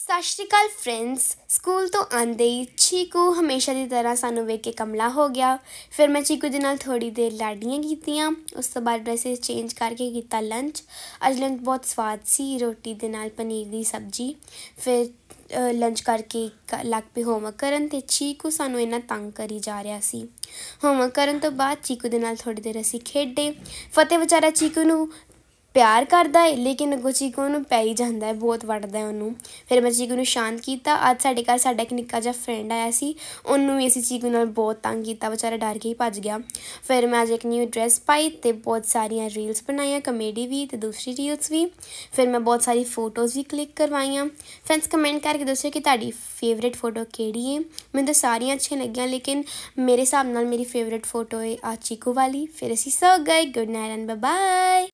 ਸਤਿ ਸ਼੍ਰੀ ਅਕਾਲ friends school ਤੋਂ ਆਂਦੇ ਹੀ ਚੀਕੂ ਹਮੇਸ਼ਾ ਦੀ ਤਰ੍ਹਾਂ ਸਾਨੂੰ ਵੇਖ ਕੇ ਕਮਲਾ ਹੋ ਗਿਆ ਫਿਰ ਮੈਂ ਚੀਕੂ ਦੇ ਨਾਲ ਥੋੜੀ ਦੇਰ ਲਾਡੀਆਂ ਕੀਤੀਆਂ ਉਸ ਤੋਂ ਬਾਅਦ ਡਰੈਸਸ ਚੇਂਜ ਕਰਕੇ ਕੀਤਾ ਲੰਚ ਅੱਜ ਲੰਚ ਬਹੁਤ ਸਵਾਦ ਸੀ ਰੋਟੀ ਦੇ ਨਾਲ ਪਨੀਰ ਦੀ ਸਬਜ਼ੀ ਫਿਰ ਲੰਚ ਕਰਕੇ ਲੱਗ ਪਈ ਹੋਮਵਰਕ ਕਰਨ ਤੇ ਚੀਕੂ ਸਾਨੂੰ ਇਹਨਾਂ ਤੰਗ ਕਰੀ ਜਾ ਰਿਹਾ ਸੀ ਹੋਮਵਰਕ ਕਰਨ ਤੋਂ ਬਾਅਦ ਚੀਕੂ ਦੇ ਨਾਲ ਥੋੜੀ ਦੇਰ ਅਸੀਂ ਖੇਡੇ ਫਤਿਹ ਵਿਚਾਰਾ ਚੀਕੂ ਨੂੰ ਪਿਆਰ ਕਰਦਾ ਹੈ ਲੇਕਿਨ ਅਗੋ ਕੋ ਨੂੰ ਪੈ ਹੀ ਜਾਂਦਾ ਹੈ ਬਹੁਤ ਵੱਡਦਾ ਹੈ ਉਹਨੂੰ ਫਿਰ ਮੈਂ ਚੀਕੂ ਨੂੰ ਸ਼ਾਂਤ ਕੀਤਾ ਅੱਜ ਸਾਡੇ ਘਰ ਸਾਡਾ ਇੱਕ ਨਿੱਕਾ ਜਿਹਾ ਫਰੈਂਡ ਆਇਆ ਸੀ ਉਹਨੂੰ ਵੀ ਅਸੀਂ ਚੀਕੂ ਨਾਲ ਬਹੁਤ ਤੰਗ ਕੀਤਾ ਵਿਚਾਰਾ ਡਰ ਕੇ ਹੀ ਭੱਜ ਗਿਆ ਫਿਰ ਮੈਂ ਅੱਜ ਇੱਕ ਨਿਊ ਡਰੈਸ ਪਾਈ ਤੇ ਬਹੁਤ ਸਾਰੀਆਂ ਰੀਲਸ ਬਣਾਈਆਂ ਕਮੇਡੀ ਵੀ ਤੇ ਦੂਸਰੀ ਰੀਲਸ ਵੀ ਫਿਰ ਮੈਂ ਬਹੁਤ ਸਾਰੀ ਫੋਟੋਜ਼ ਵੀ ਕਲਿੱਕ ਕਰਵਾਈਆਂ ਫਰੈਂਡਸ ਕਮੈਂਟ ਕਰਕੇ ਦੱਸੋ ਕਿ ਤੁਹਾਡੀ ਫੇਵਰਿਟ ਫੋਟੋ ਕਿਹੜੀ ਹੈ ਮੈਨੂੰ ਤਾਂ ਸਾਰੀਆਂ ਅੱਛੀਆਂ ਲੱਗੀਆਂ ਲੇਕਿਨ ਮੇਰੇ ਹਿਸਾਬ ਨਾਲ ਮੇਰੀ ਫੇਵਰਿਟ ਫੋਟੋ ਹੈ ਆ ਚੀਕੂ ਵਾਲੀ ਫਿਰ ਅਸੀਂ ਸੋ ਗਏ ਗੁੱਡ ਨਾਈਟ ਐਂਡ ਬਾਏ